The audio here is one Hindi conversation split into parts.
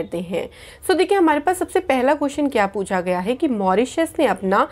करते हैं सो so, देखिए हमारे पास सबसे पहला क्वेश्चन क्या पूछा गया है कि मॉरिशस ने अपना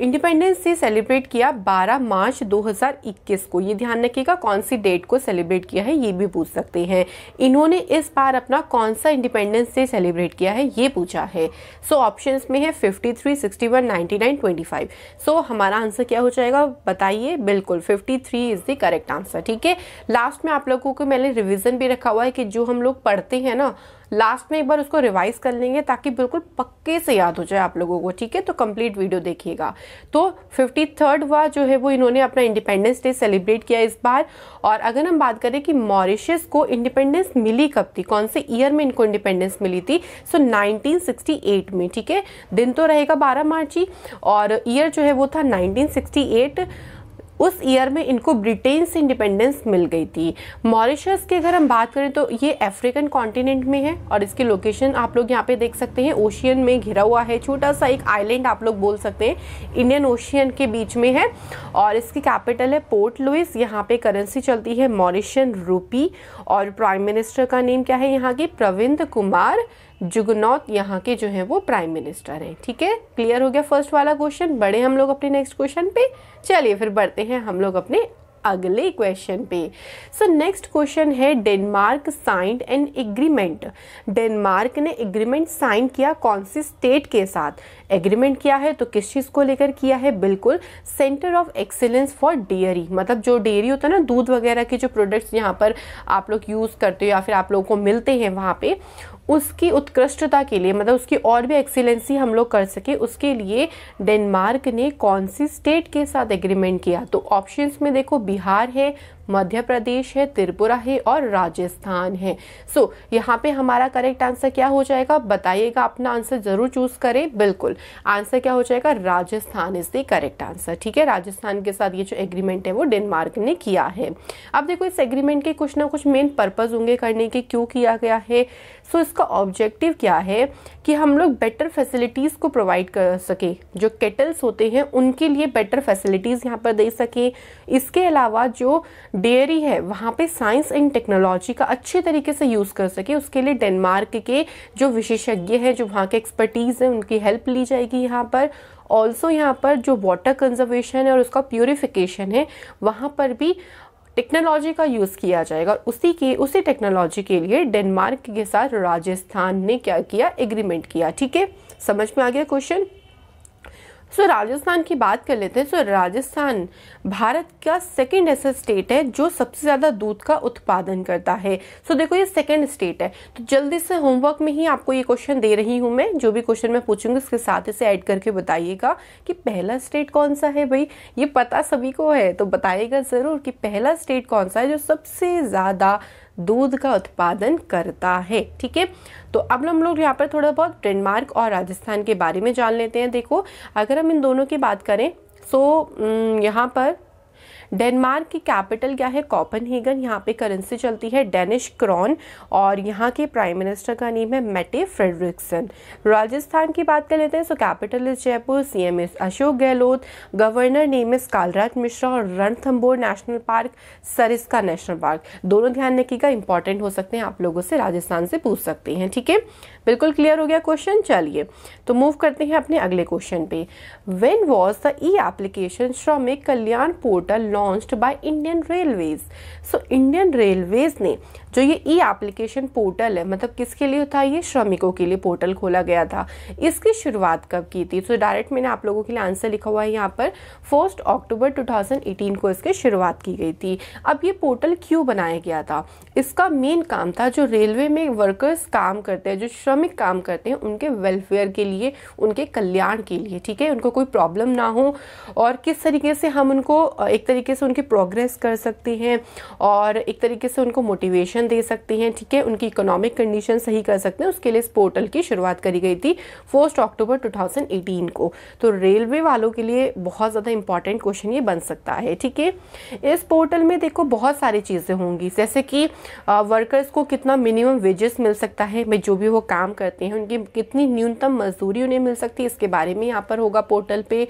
इंडिपेंडेंस डे सेलिब्रेट किया 12 मार्च 2021 को ये ध्यान रखिएगा कौन सी डेट को सेलिब्रेट किया है ये भी पूछ सकते हैं इन्होंने इस बार अपना कौन सा इंडिपेंडेंस डे सेलिब्रेट किया है ये पूछा है सो so, ऑप्शंस में है 53, 61, 99, 25 सो so, हमारा आंसर क्या हो जाएगा बताइए बिल्कुल 53 इज़ द करेक्ट आंसर ठीक है लास्ट में आप लोगों को मैंने रिविज़न भी रखा हुआ है कि जो हम लोग पढ़ते हैं ना लास्ट में एक बार उसको रिवाइज कर लेंगे ताकि बिल्कुल पक्के से याद हो जाए आप लोगों को ठीक है तो कंप्लीट वीडियो देखिएगा तो फिफ्टी थर्ड वा जो है वो इन्होंने अपना इंडिपेंडेंस डे सेलिब्रेट किया इस बार और अगर हम बात करें कि मॉरिशस को इंडिपेंडेंस मिली कब थी कौन से ईयर में इनको इंडिपेंडेंस मिली थी सो नाइनटीन में ठीक है दिन तो रहेगा बारह मार्च ही और ईयर जो है वो था नाइनटीन उस ईयर में इनको ब्रिटेन से इंडिपेंडेंस मिल गई थी मॉरिशस की अगर हम बात करें तो ये अफ्रीकन कॉन्टिनेंट में है और इसकी लोकेशन आप लोग यहाँ पे देख सकते हैं ओशियन में घिरा हुआ है छोटा सा एक आइलैंड आप लोग बोल सकते हैं इंडियन ओशियन के बीच में है और इसकी कैपिटल है पोर्ट लुइस यहाँ पे करेंसी चलती है मॉरिशियन रूपी और प्राइम मिनिस्टर का नेम क्या है यहाँ की प्रविंद कुमार जुगनौत यहाँ के जो है वो प्राइम मिनिस्टर हैं ठीक है क्लियर हो गया फर्स्ट वाला क्वेश्चन बढ़े हम लोग अपने नेक्स्ट क्वेश्चन पे चलिए फिर बढ़ते हैं हम लोग अपने अगले क्वेश्चन पे सो नेक्स्ट क्वेश्चन है Denmark signed an agreement Denmark ने एग्रीमेंट साइन किया कौन से स्टेट के साथ एग्रीमेंट किया है तो किस चीज़ को लेकर किया है बिल्कुल centre of excellence for dairy मतलब जो डेयरी होता है ना दूध वगैरह के जो प्रोडक्ट्स यहाँ पर आप लोग यूज़ करते हो या फिर आप लोगों को मिलते हैं वहाँ पे उसकी उत्कृष्टता के लिए मतलब उसकी और भी एक्सीलेंसी हम लोग कर सके उसके लिए डेनमार्क ने कौन सी स्टेट के साथ एग्रीमेंट किया तो ऑप्शंस में देखो बिहार है मध्य प्रदेश है त्रिपुरा है और राजस्थान है सो so, यहाँ पे हमारा करेक्ट आंसर क्या हो जाएगा बताइएगा अपना आंसर जरूर चूज करें बिल्कुल आंसर क्या हो जाएगा Rajasthan is the correct answer ठीक है राजस्थान के साथ ये जो एग्रीमेंट है वो डेनमार्क ने किया है अब देखो इस एग्रीमेंट के कुछ ना कुछ मेन पर्पज होंगे करने के क्यों किया गया है सो so, इसका ऑब्जेक्टिव क्या है कि हम लोग बेटर फैसिलिटीज़ को प्रोवाइड कर सके जो केटल्स होते हैं उनके लिए बेटर फैसिलिटीज़ यहाँ पर दे सके इसके अलावा जो डेयरी है वहाँ पे साइंस एंड टेक्नोलॉजी का अच्छे तरीके से यूज़ कर सके उसके लिए डेनमार्क के जो विशेषज्ञ हैं जो वहाँ के एक्सपर्टीज़ हैं उनकी हेल्प ली जाएगी यहाँ पर ऑल्सो यहाँ पर जो वाटर कंजर्वेशन है और उसका प्योरीफिकेशन है वहाँ पर भी टेक्नोलॉजी का यूज़ किया जाएगा और उसी की उसी टेक्नोलॉजी के लिए डेनमार्क के साथ राजस्थान ने क्या किया एग्रीमेंट किया ठीक है समझ में आ गया क्वेश्चन सो so, राजस्थान की बात कर लेते हैं सो so, राजस्थान भारत का सेकंड ऐसा स्टेट है जो सबसे ज़्यादा दूध का उत्पादन करता है सो so, देखो ये सेकंड स्टेट है तो जल्दी से होमवर्क में ही आपको ये क्वेश्चन दे रही हूँ मैं जो भी क्वेश्चन मैं पूछूंगी उसके साथ इसे ऐड करके बताइएगा कि पहला स्टेट कौन सा है भाई ये पता सभी को है तो बताइएगा ज़रूर कि पहला स्टेट कौन सा है जो सबसे ज़्यादा दूध का उत्पादन करता है ठीक है तो अब हम लोग यहाँ पर थोड़ा बहुत डेनमार्क और राजस्थान के बारे में जान लेते हैं देखो अगर हम इन दोनों की बात करें सो तो, यहाँ पर डेनमार्क की कैपिटल क्या है कॉपन हेगन यहाँ पे करेंसी चलती है डेनिश क्रॉन और यहाँ के प्राइम मिनिस्टर का नेम है मेटे फ्रेडरिक्सन राजस्थान की बात कर लेते हैं so capital is Jaipur C M is Ashok Gehlot governor name is Kalraj Mishra और Ranthambore national park Sariska national park दोनों ध्यान रखिएगा इंपॉर्टेंट हो सकते हैं आप लोगों से राजस्थान से पूछ सकते हैं ठीक है बिल्कुल क्लियर हो गया क्वेश्चन चलिए तो मूव करते हैं अपने अगले क्वेश्चन पे when was the e application Shramik Kalyan portal launched by Indian railways so Indian railways ने जो ये ई एप्लीकेशन पोर्टल है मतलब किसके लिए था ये श्रमिकों के लिए पोर्टल खोला गया था इसकी शुरुआत कब की थी सो so, डायरेक्ट मैंने आप लोगों के लिए आंसर लिखा हुआ है यहाँ पर फर्स्ट अक्टूबर 2018 को इसकी शुरुआत की गई थी अब ये पोर्टल क्यों बनाया गया था इसका मेन काम था जो रेलवे में वर्कर्स काम करते हैं जो श्रमिक काम करते हैं उनके वेलफेयर के लिए उनके कल्याण के लिए ठीक है उनको कोई प्रॉब्लम ना हो और किस तरीके से हम उनको एक तरीके तरीके से उनकी प्रोग्रेस कर सकती हैं और एक तरीके से उनको मोटिवेशन दे सकती हैं ठीक है उनकी इकोनॉमिक कंडीशन सही कर सकते हैं उसके लिए इस पोर्टल की शुरुआत करी गई थी फर्स्ट अक्टूबर टू को तो रेलवे वालों के लिए बहुत ज़्यादा इंपॉर्टेंट क्वेश्चन ये बन सकता है ठीक है इस पोर्टल में देखो बहुत सारी चीज़ें होंगी जैसे कि वर्कर्स को कितना मिनिमम वेजेस मिल सकता है जो भी वो काम करते हैं उनकी कितनी न्यूनतम मजदूरी उन्हें मिल सकती है इसके बारे में यहाँ पर होगा पोर्टल पे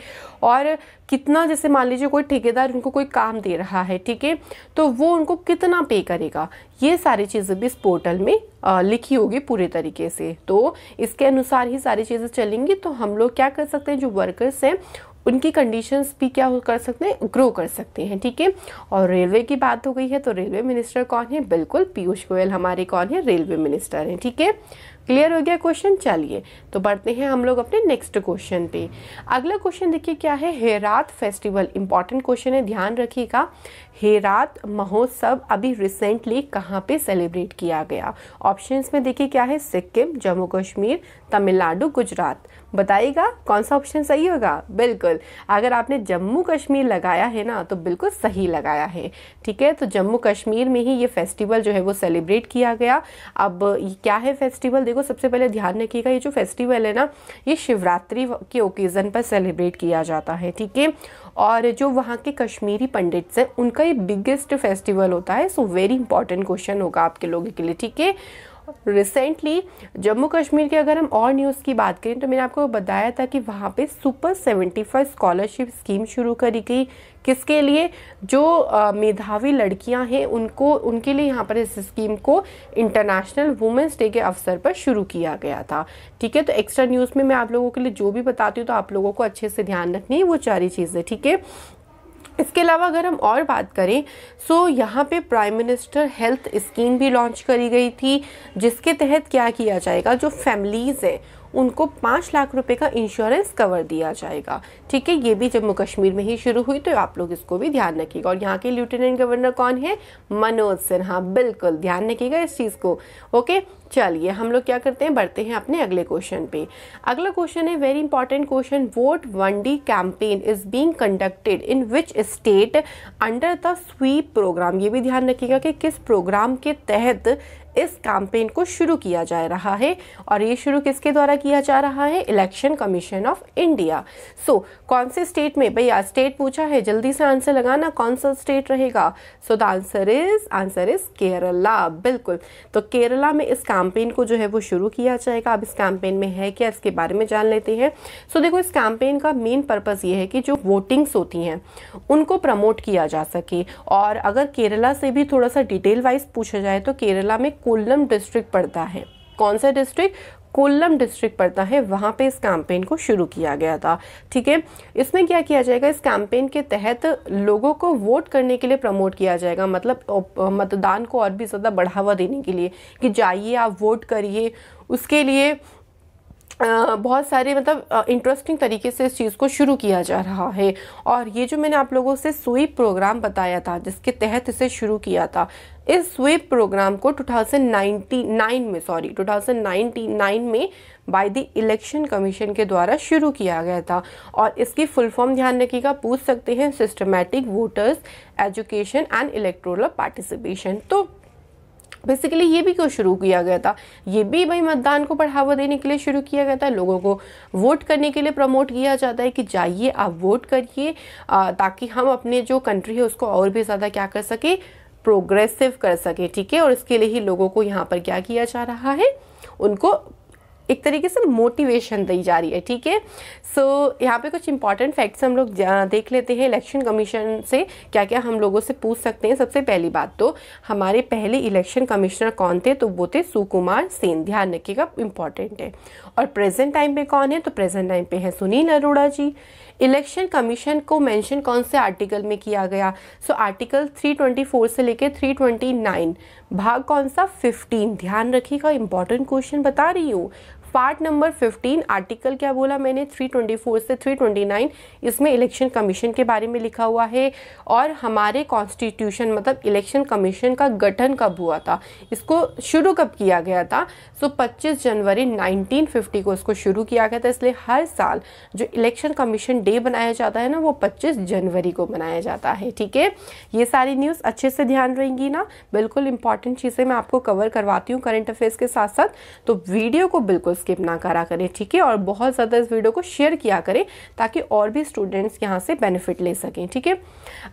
और कितना जैसे मान लीजिए कोई ठेकेदार उनको कोई काम दे रहा है ठीक है तो वो उनको कितना पे करेगा ये सारी चीज़ें भी इस पोर्टल में लिखी होगी पूरे तरीके से तो इसके अनुसार ही सारी चीज़ें चलेंगी तो हम लोग क्या कर सकते हैं जो वर्कर्स हैं उनकी कंडीशंस भी क्या कर सकते हैं ग्रो कर सकते हैं ठीक है और रेलवे की बात हो गई है तो रेलवे मिनिस्टर कौन है बिल्कुल पीयूष गोयल हमारे कौन है रेलवे मिनिस्टर हैं ठीक है क्लियर हो गया क्वेश्चन चलिए तो बढ़ते हैं हम लोग अपने नेक्स्ट क्वेश्चन पे अगला क्वेश्चन देखिए क्या है हेरात फेस्टिवल इंपॉर्टेंट क्वेश्चन है ध्यान रखिएगा हेरात महोत्सव अभी रिसेंटली कहाँ पे सेलिब्रेट किया गया ऑप्शंस में देखिए क्या है सिक्किम जम्मू कश्मीर तमिलनाडु गुजरात बताइएगा कौन सा ऑप्शन सही होगा बिल्कुल अगर आपने जम्मू कश्मीर लगाया है ना तो बिल्कुल सही लगाया है ठीक है तो जम्मू कश्मीर में ही ये फेस्टिवल जो है वो सेलिब्रेट किया गया अब क्या है फेस्टिवल देखो को सबसे पहले ध्यान रखिएगा ये जो फेस्टिवल है ना ये शिवरात्रि के ओकेज़न पर सेलिब्रेट किया जाता है ठीक है और जो वहाँ के कश्मीरी पंडित्स हैं उनका ये बिगेस्ट फेस्टिवल होता है सो वेरी इंपॉर्टेंट क्वेश्चन होगा आपके लोगों के लिए ठीक है रिसेंटली जम्मू कश्मीर की अगर हम और न्यूज़ की बात करें तो मैंने आपको बताया था कि वहाँ पे super seventy five scholarship scheme शुरू करी गई किसके लिए जो मेधावी लड़कियाँ हैं उनको उनके लिए यहाँ पर इस स्कीम को इंटरनेशनल वुमेंस डे के अवसर पर शुरू किया गया था ठीक है तो एक्स्ट्रा न्यूज़ में मैं आप लोगों के लिए जो भी बताती हूँ तो आप लोगों को अच्छे से ध्यान रखनी है वो सारी चीज़ें ठीक है इसके अलावा अगर हम और बात करें सो यहाँ पे प्राइम मिनिस्टर हेल्थ स्कीम भी लॉन्च करी गई थी जिसके तहत क्या किया जाएगा जो फैमिलीज़ हैं उनको पाँच लाख रुपए का इंश्योरेंस कवर दिया जाएगा ठीक है ये भी जम्मू कश्मीर में ही शुरू हुई तो आप लोग इसको भी ध्यान रखिएगा और यहाँ के लेफ्टिनेंट गवर्नर कौन है मनोज सिन्हा बिल्कुल ध्यान रखिएगा इस चीज़ को ओके चलिए हम लोग क्या करते हैं बढ़ते हैं अपने अगले क्वेश्चन पे अगला क्वेश्चन है very important question vote one D campaign is being conducted in which state under the SVEEP programme ये भी ध्यान रखिएगा कि किस प्रोग्राम के तहत इस कैंपेन को शुरू किया जा रहा है और ये शुरू किसके द्वारा किया जा रहा है election commission of India so कौन से स्टेट में भैया स्टेट पूछा है जल्दी से आंसर लगाना कौन सा स्टेट रहेगा so the answer is answer is Kerala बिल्कुल तो केरला में इस कैंपेन को जो है वो शुरू किया जाएगा अब इस कैंपेन में है क्या इसके बारे में जान लेते हैं सो so, देखो इस कैंपेन का मेन पर्पज़ ये है कि जो वोटिंग्स होती हैं उनको प्रमोट किया जा सके और अगर केरला से भी थोड़ा सा डिटेल वाइज पूछा जाए तो केरला में कोल्लम डिस्ट्रिक्ट पड़ता है कौन सा डिस्ट्रिक्ट कोल्लम डिस्ट्रिक्ट पड़ता है वहाँ पे इस कैंपेन को शुरू किया गया था ठीक है इसमें क्या किया जाएगा इस कैंपेन के तहत लोगों को वोट करने के लिए प्रमोट किया जाएगा मतलब मतदान को और भी ज़्यादा बढ़ावा देने के लिए कि जाइए आप वोट करिए उसके लिए बहुत सारे मतलब इंटरेस्टिंग तरीके से इस चीज़ को शुरू किया जा रहा है और ये जो मैंने आप लोगों से सुई प्रोग्राम बताया था जिसके तहत इसे शुरू किया था इस स्वीप प्रोग्राम को 2099 में सॉरी 2099 में बाय द इलेक्शन कमीशन के द्वारा शुरू किया गया था और इसकी फुल फॉर्म ध्यान रखिएगा पूछ सकते हैं systematic voters education and electoral participation तो बेसिकली ये भी क्यों शुरू किया गया था ये भी भाई मतदान को बढ़ावा देने के लिए शुरू किया गया था लोगों को वोट करने के लिए प्रमोट किया जाता है कि जाइए आप वोट करिए ताकि हम अपने जो कंट्री है उसको और भी ज़्यादा क्या कर सके प्रोग्रेसिव कर सके ठीक है और इसके लिए ही लोगों को यहाँ पर क्या किया जा रहा है उनको एक तरीके से मोटिवेशन दी जा रही है ठीक है सो यहाँ पे कुछ इंपॉर्टेंट फैक्ट्स हम लोग देख लेते हैं इलेक्शन कमीशन से क्या क्या हम लोगों से पूछ सकते हैं सबसे पहली बात तो हमारे पहले इलेक्शन कमिश्नर कौन थे तो वो थे सुकुमार सेन ध्यान रखिएगा इंपॉर्टेंट है और प्रेजेंट टाइम पे कौन है तो प्रेजेंट टाइम पे है सुनील अरोड़ा जी इलेक्शन कमीशन को मेंशन कौन से आर्टिकल में किया गया सो आर्टिकल 324 से लेकर 329 भाग कौन सा 15 ध्यान रखिएगा इंपॉर्टेंट क्वेश्चन बता रही हूँ पार्ट नंबर 15 आर्टिकल क्या बोला मैंने 324 से 329 इसमें इलेक्शन कमीशन के बारे में लिखा हुआ है और हमारे कॉन्स्टिट्यूशन मतलब इलेक्शन कमीशन का गठन कब हुआ था इसको शुरू कब किया गया था सो so, 25 जनवरी 1950 को इसको शुरू किया गया था इसलिए हर साल जो इलेक्शन कमीशन डे बनाया जाता है ना वो पच्चीस जनवरी को मनाया जाता है ठीक है ये सारी न्यूज़ अच्छे से ध्यान रहेंगी ना बिल्कुल इंपॉर्टेंट चीज़ें मैं आपको कवर करवाती हूँ करंट अफेयर्स के साथ साथ तो वीडियो को बिल्कुल स्किप ना करा करें ठीक है और बहुत ज़्यादा इस वीडियो को शेयर किया करें ताकि और भी स्टूडेंट्स यहाँ से बेनिफिट ले सकें ठीक है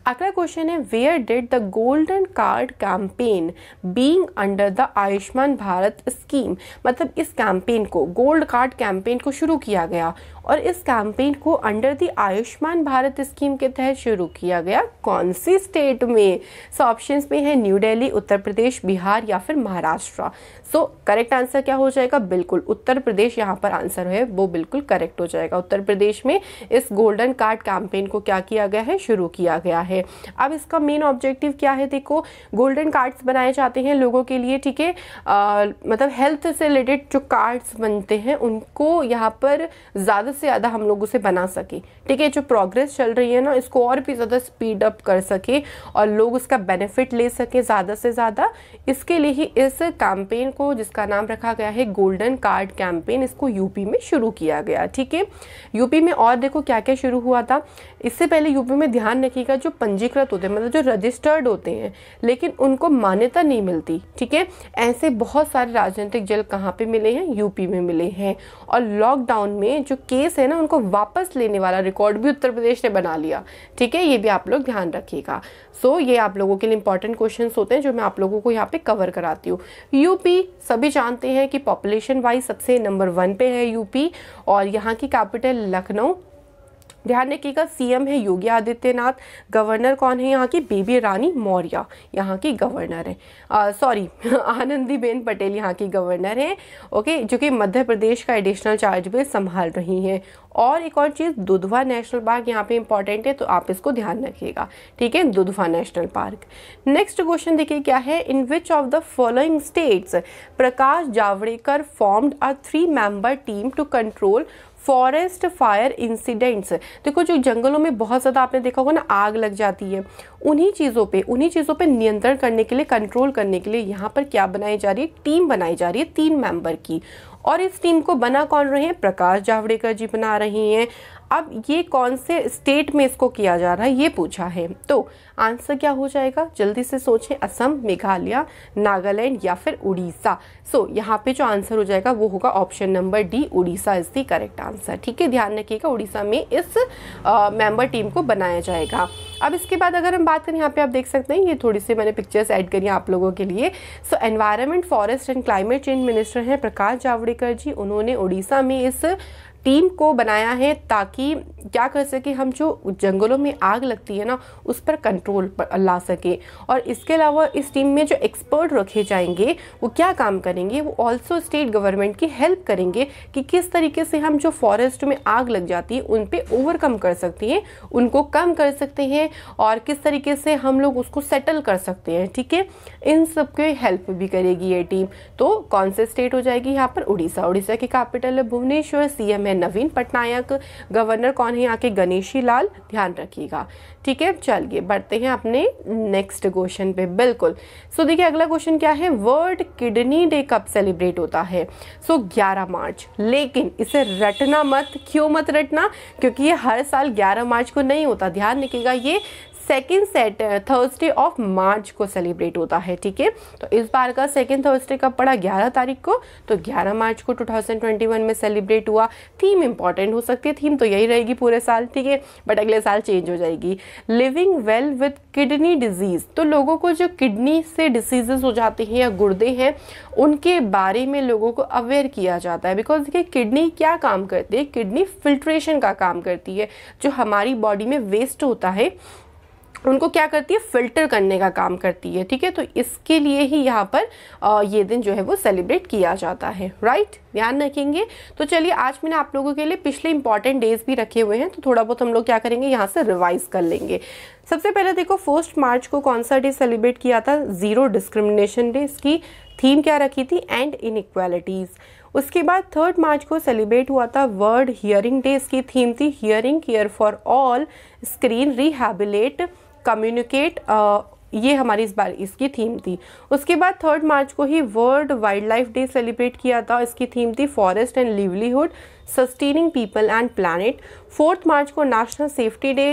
अगला क्वेश्चन है where did the golden card campaign being under the Ayushman Bharat scheme मतलब इस कैंपेन को गोल्ड कार्ड कैंपेन को शुरू किया गया और इस कैंपेन को under the Ayushman Bharat scheme के तहत शुरू किया गया कौन सी स्टेट में सो so, ऑप्शन में है न्यू दिल्ली उत्तर प्रदेश बिहार या फिर महाराष्ट्र सो करेक्ट आंसर क्या हो जाएगा बिल्कुल उत्तर उत्तर प्रदेश यहाँ पर आंसर है वो बिल्कुल करेक्ट हो जाएगा उत्तर प्रदेश में इस गोल्डन कार्ड कैंपेन को क्या किया गया है शुरू किया गया है अब इसका मेन ऑब्जेक्टिव क्या है देखो गोल्डन कार्ड्स बनाए जाते हैं लोगों के लिए ठीक है मतलब हेल्थ से रिलेटेड जो कार्ड्स बनते हैं उनको यहाँ पर ज़्यादा से ज़्यादा हम लोग उसे बना सके ठीक है जो प्रोग्रेस चल रही है ना इसको और भी ज़्यादा स्पीड अप कर सके और लोग उसका बेनिफिट ले सकें ज़्यादा से ज़्यादा इसके लिए ही इस कैंपेन को जिसका नाम रखा गया है गोल्डन कार्ड कैंपेन इसको यूपी में शुरू किया गया ठीक है यूपी में और देखो क्या क्या शुरू हुआ था इससे पहले यूपी में ध्यान रखिएगा जो पंजीकृत होते हैं मतलब जो रजिस्टर्ड होते हैं लेकिन उनको मान्यता नहीं मिलती ठीक है ऐसे बहुत सारे राजनीतिक जल कहाँ पे मिले हैं यूपी में मिले हैं और लॉकडाउन में जो केस है ना उनको वापस लेने वाला रिकॉर्ड भी उत्तर प्रदेश ने बना लिया ठीक है ये भी आप लोग ध्यान रखिएगा सो ये आप लोगों के लिए इंपॉर्टेंट क्वेश्चन होते हैं जो मैं आप लोगों को यहाँ पे कवर कराती हूँ यूपी सभी जानते हैं कि पॉपुलेशन वाइज सबसे नंबर वन पे है यूपी और यहाँ की कैपिटल लखनऊ ध्यान रखिएगा सीएम है योगी आदित्यनाथ गवर्नर कौन है यहाँ की बेबी रानी मौर्य यहाँ की गवर्नर है सॉरी आनंदीबेन पटेल यहाँ की गवर्नर है ओके जो कि मध्य प्रदेश का एडिशनल चार्ज भी संभाल रही हैं और एक और चीज़ दुधवा नेशनल पार्क यहाँ पे इंपॉर्टेंट है तो आप इसको ध्यान रखिएगा ठीक है Dudhwa national park next question देखिए क्या है in which of the following states Prakash Javadekar formed a three member team to control forest fire incidents देखो जो जंगलों में बहुत ज़्यादा आपने देखा होगा ना आग लग जाती है उन्हीं चीज़ों पे उन्हीं चीज़ों पे नियंत्रण करने के लिए कंट्रोल करने के लिए यहाँ पर क्या बनाई जा रही है टीम बनाई जा रही है तीन मेंबर की और इस टीम को बना कौन रहे हैं प्रकाश जावड़ेकर जी बना रही हैं अब ये कौन से स्टेट में इसको किया जा रहा है ये पूछा है तो आंसर क्या हो जाएगा जल्दी से सोचें असम मेघालय नागालैंड या फिर उड़ीसा सो so, यहाँ पे जो आंसर हो जाएगा वो होगा option number D Orissa is the correct answer ठीक है ध्यान रखिएगा उड़ीसा में इस मेंबर टीम को बनाया जाएगा अब इसके बाद अगर हम बात करें यहाँ पे आप देख सकते हैं ये थोड़ी सी मैंने पिक्चर्स ऐड करी आप लोगों के लिए so environment forest and climate change minister हैं प्रकाश जावड़ेकर जी उन्होंने उड़ीसा में इस टीम को बनाया है ताकि क्या कर सके हम जो जंगलों में आग लगती है ना उस पर कंट्रोल पर ला सके और इसके अलावा इस टीम में जो एक्सपर्ट रखे जाएंगे वो क्या काम करेंगे वो ऑल्सो स्टेट गवर्नमेंट की हेल्प करेंगे कि किस तरीके से हम जो फॉरेस्ट में आग लग जाती है उन पर ओवरकम कर सकते हैं उनको कम कर सकते हैं और किस तरीके से हम लोग उसको सेटल कर सकते हैं ठीक है इन सब के हेल्प भी करेगी ये टीम तो कौन से स्टेट हो जाएगी यहाँ पर उड़ीसा उड़ीसा की कैपिटल है भुवनेश्वर सी एम हैं नवीन पटनायक गवर्नर कौन है यहाँ के गणेशी लाल ध्यान रखिएगा ठीक है चलिए बढ़ते हैं अपने नेक्स्ट क्वेश्चन पे बिल्कुल सो so, देखिए अगला क्वेश्चन क्या है वर्ल्ड किडनी डे कब सेलिब्रेट होता है सो so, 11 मार्च लेकिन इसे रटना मत क्यों मत रटना क्योंकि ये हर साल 11 मार्च को नहीं होता ध्यान रखिएगा ये second set Thursday of March को सेलिब्रेट होता है ठीक है तो इस बार का सेकेंड थर्सडे कब पड़ा ग्यारह तारीख को तो ग्यारह मार्च को टू थाउजेंड ट्वेंटी वन में सेलिब्रेट हुआ थीम इंपॉर्टेंट हो सकती है थीम तो यही रहेगी पूरे साल ठीक है बट अगले साल चेंज हो जाएगी living well with kidney disease तो लोगों को जो किडनी से डिसीजेस हो जाते हैं या गुर्दे हैं उनके बारे में लोगों को अवेयर किया जाता है बिकॉज देखिए किडनी क्या काम करती है किडनी फिल्ट्रेशन का काम करती है जो हमारी बॉडी में वेस्ट होता है उनको क्या करती है फिल्टर करने का काम करती है ठीक है तो इसके लिए ही यहाँ पर ये दिन जो है वो सेलिब्रेट किया जाता है राइट ध्यान रखेंगे तो चलिए आज मैंने आप लोगों के लिए पिछले इंपॉर्टेंट डेज भी रखे हुए हैं तो थोड़ा बहुत हम लोग क्या करेंगे यहाँ से रिवाइज कर लेंगे सबसे पहले देखो फर्स्ट मार्च को कौन सा डे सेलिब्रेट किया था जीरो डिस्क्रिमिनेशन डे इसकी थीम क्या रखी थी एंड इनक्वालिटीज़ उसके बाद थर्ड मार्च को सेलिब्रेट हुआ था वर्ल्ड हियरिंग डे इसकी थीम थी hearing care for all screen rehabilitate communicate uh, ये हमारी इस बार इसकी थीम थी उसके बाद थर्ड मार्च को ही world wild life day celebrate किया था इसकी थीम थी forest and livelihood sustaining people and planet fourth March को नेशनल सेफ्टी डे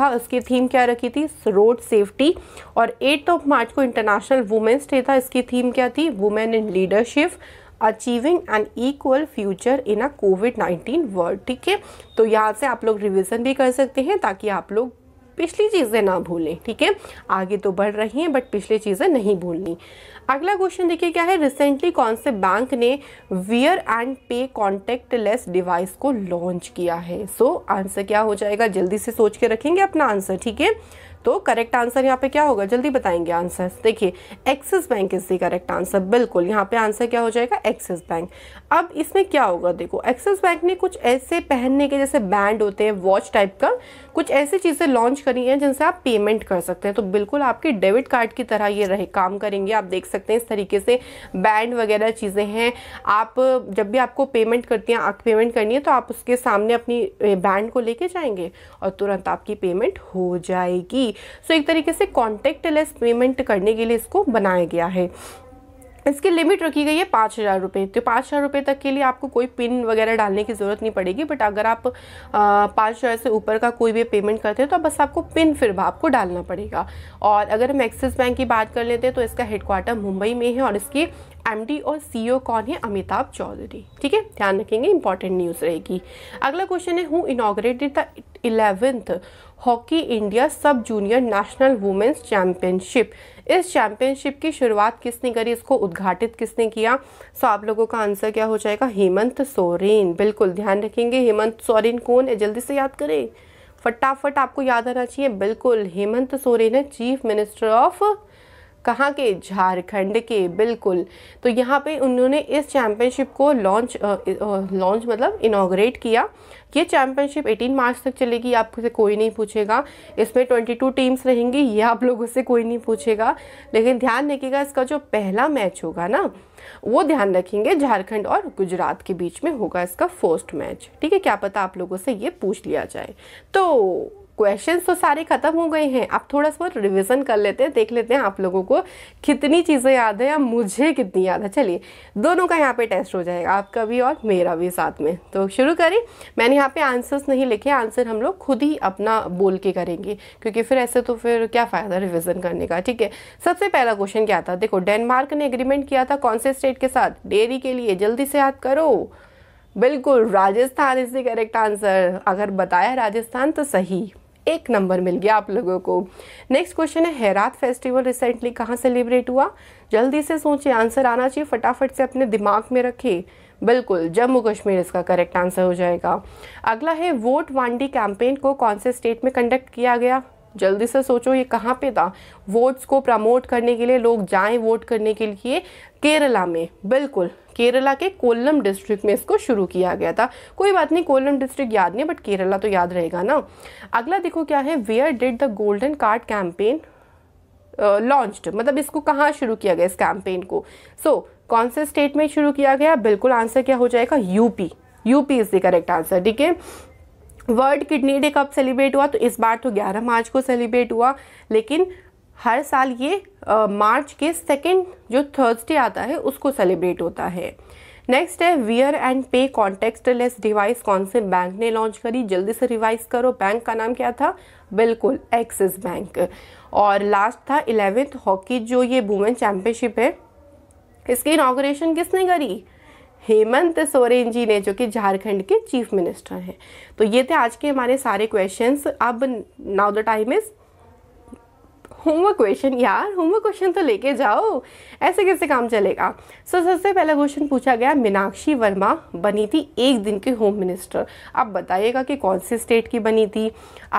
था इसकी थीम क्या रखी थी रोड सेफ्टी और एट्थ ऑफ मार्च को इंटरनेशनल वुमेंस डे था इसकी थीम क्या थी women in leadership achieving an equal future in a COVID nineteen world ठीक है तो यहाँ से आप लोग रिविज़न भी कर सकते हैं ताकि आप लोग पिछली चीज़ें ना भूलें ठीक है आगे तो बढ़ रही हैं बट पिछली चीज़ें नहीं भूलनी अगला क्वेश्चन देखिए क्या है रिसेंटली कौन से बैंक ने wear and pay contactless device को लॉन्च किया है सो so, आंसर क्या हो जाएगा जल्दी से सोच के रखेंगे अपना आंसर ठीक है तो करेक्ट आंसर यहाँ पे क्या होगा जल्दी बताएंगे आंसर देखिए Axis bank is the correct answer बिल्कुल यहाँ पे आंसर क्या हो जाएगा एक्सिस बैंक अब इसमें क्या होगा देखो एक्सिस बैंक ने कुछ ऐसे पहनने के जैसे बैंड होते हैं वॉच टाइप का कुछ ऐसी चीज़ें लॉन्च करी हैं जिनसे आप पेमेंट कर सकते हैं तो बिल्कुल आपके डेबिट कार्ड की तरह ये रहे काम करेंगे आप देख सकते हैं इस तरीके से बैंड वगैरह चीज़ें हैं आप जब भी आपको पेमेंट करती हैं पेमेंट करनी है तो आप उसके सामने अपनी बैंड को लेके जाएंगे और तुरंत आपकी पेमेंट हो जाएगी होगी सो एक तरीके से कॉन्टेक्ट पेमेंट करने के लिए इसको बनाया गया है इसकी लिमिट रखी गई है पाँच हज़ार रुपये तो पाँच हज़ार रुपये तक के लिए आपको कोई पिन वगैरह डालने की ज़रूरत नहीं पड़ेगी बट अगर आप पाँच हज़ार से ऊपर का कोई भी पेमेंट करते हैं तो बस आपको पिन फिर आपको डालना पड़ेगा और अगर हम एक्सिस बैंक की बात कर लेते हैं तो इसका हेडक्वार्टर मुंबई में है और इसकी एमडी और सीईओ कौन है अमिताभ चौधरी ठीक है ध्यान रखेंगे इंपॉर्टेंट न्यूज़ रहेगी अगला क्वेश्चन है who inaugurated the eleventh hockey India sub junior national women's championship इस चैम्पियनशिप की शुरुआत किसने करी इसको उद्घाटित किसने किया सो आप लोगों का आंसर क्या हो जाएगा हेमंत सोरेन बिल्कुल ध्यान रखेंगे हेमंत सोरेन कौन है जल्दी से याद करें फटाफट आपको याद आना चाहिए बिल्कुल हेमंत सोरेन है चीफ मिनिस्टर ऑफ कहाँ के झारखंड के बिल्कुल तो यहाँ पे उन्होंने इस चैम्पियनशिप को लॉन्च लॉन्च मतलब इनाग्रेट किया ये चैम्पियनशिप 18 मार्च तक चलेगी आपसे कोई नहीं पूछेगा इसमें 22 टीम्स रहेंगी ये आप लोगों से कोई नहीं पूछेगा लेकिन ध्यान रखिएगा इसका जो पहला मैच होगा ना वो ध्यान रखेंगे झारखंड और गुजरात के बीच में होगा इसका फर्स्ट मैच ठीक है क्या पता आप लोगों से ये पूछ लिया जाए तो क्वेश्चंस तो सारे ख़त्म हो गए हैं आप थोड़ा सा रिविज़न कर लेते हैं देख लेते हैं आप लोगों को कितनी चीज़ें याद है या मुझे कितनी याद है चलिए दोनों का यहाँ पे टेस्ट हो जाएगा आपका भी और मेरा भी साथ में तो शुरू करें मैंने यहाँ पे आंसर्स नहीं लिखे आंसर हम लोग खुद ही अपना बोल के करेंगे क्योंकि फिर ऐसे तो फिर क्या फ़ायदा रिविज़न करने का ठीक है सबसे पहला क्वेश्चन क्या था देखो डेनमार्क ने एग्रीमेंट किया था कौन से स्टेट के साथ डेयरी के लिए जल्दी से याद करो बिल्कुल Rajasthan is the correct answer अगर बताया राजस्थान तो सही एक नंबर मिल गया आप लोगों को नेक्स्ट क्वेश्चन है हैरात फेस्टिवल रिसेंटली कहाँ सेलिब्रेट हुआ जल्दी से सोचिए आंसर आना चाहिए फटाफट से अपने दिमाग में रखें बिल्कुल जम्मू कश्मीर इसका करेक्ट आंसर हो जाएगा अगला है वोट वांडी कैंपेन को कौन से स्टेट में कंडक्ट किया गया जल्दी से सोचो ये कहाँ पे था वोट्स को प्रमोट करने के लिए लोग जाएं वोट करने के लिए केरला में बिल्कुल केरला के कोल्लम डिस्ट्रिक्ट में इसको शुरू किया गया था कोई बात नहीं कोल्लम डिस्ट्रिक्ट याद नहीं बट केरला तो याद रहेगा ना अगला देखो क्या है where did the golden card campaign launched मतलब इसको कहाँ शुरू किया गया इस कैंपेन को सो so, कौन से स्टेट में शुरू किया गया बिल्कुल आंसर क्या हो जाएगा UP UP is the correct answer ठीक है वर्ल्ड किडनी डे कब सेलिब्रेट हुआ तो इस बार तो 11 मार्च को सेलिब्रेट हुआ लेकिन हर साल ये आ, मार्च के सेकेंड जो थर्सडे आता है उसको सेलिब्रेट होता है नेक्स्ट है wear and pay less device कौन से बैंक ने लॉन्च करी जल्दी से रिवाइज करो बैंक का नाम क्या था बिल्कुल एक्सिस बैंक और लास्ट था इलेवेंथ हॉकी जो ये वुमेन चैम्पियनशिप है इसकी इनाग्रेशन किसने करी हेमंत सोरेन जी ने जो कि झारखंड के चीफ मिनिस्टर हैं तो ये थे आज के हमारे सारे क्वेश्चंस अब now the time is homework question यार होमवर्क क्वेश्चन तो लेके जाओ ऐसे कैसे काम चलेगा सो so, सबसे पहला क्वेश्चन पूछा गया मीनाक्षी वर्मा बनी थी एक दिन के होम मिनिस्टर आप बताइएगा कि कौन से स्टेट की बनी थी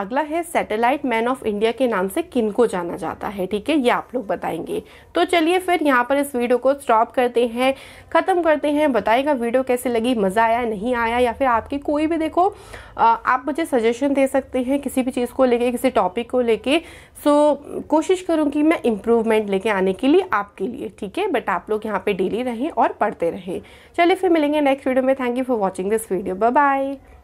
अगला है सैटेलाइट मैन ऑफ इंडिया के नाम से किन को जाना जाता है ठीक है ये आप लोग बताएंगे तो चलिए फिर यहाँ पर इस वीडियो को स्टॉप करते हैं ख़त्म करते हैं बताएगा वीडियो कैसे लगी मज़ा आया नहीं आया या फिर आपकी कोई भी देखो आप मुझे सजेशन दे सकते हैं किसी भी चीज़ को लेके किसी टॉपिक को लेके सो so, कोशिश करूँ कि मैं इम्प्रूवमेंट लेके आने के लिए आपके लिए ठीक है बट आप लोग यहाँ पे डेली रहें और पढ़ते रहें चलिए फिर मिलेंगे नेक्स्ट वीडियो में thank you for watching this video bye bye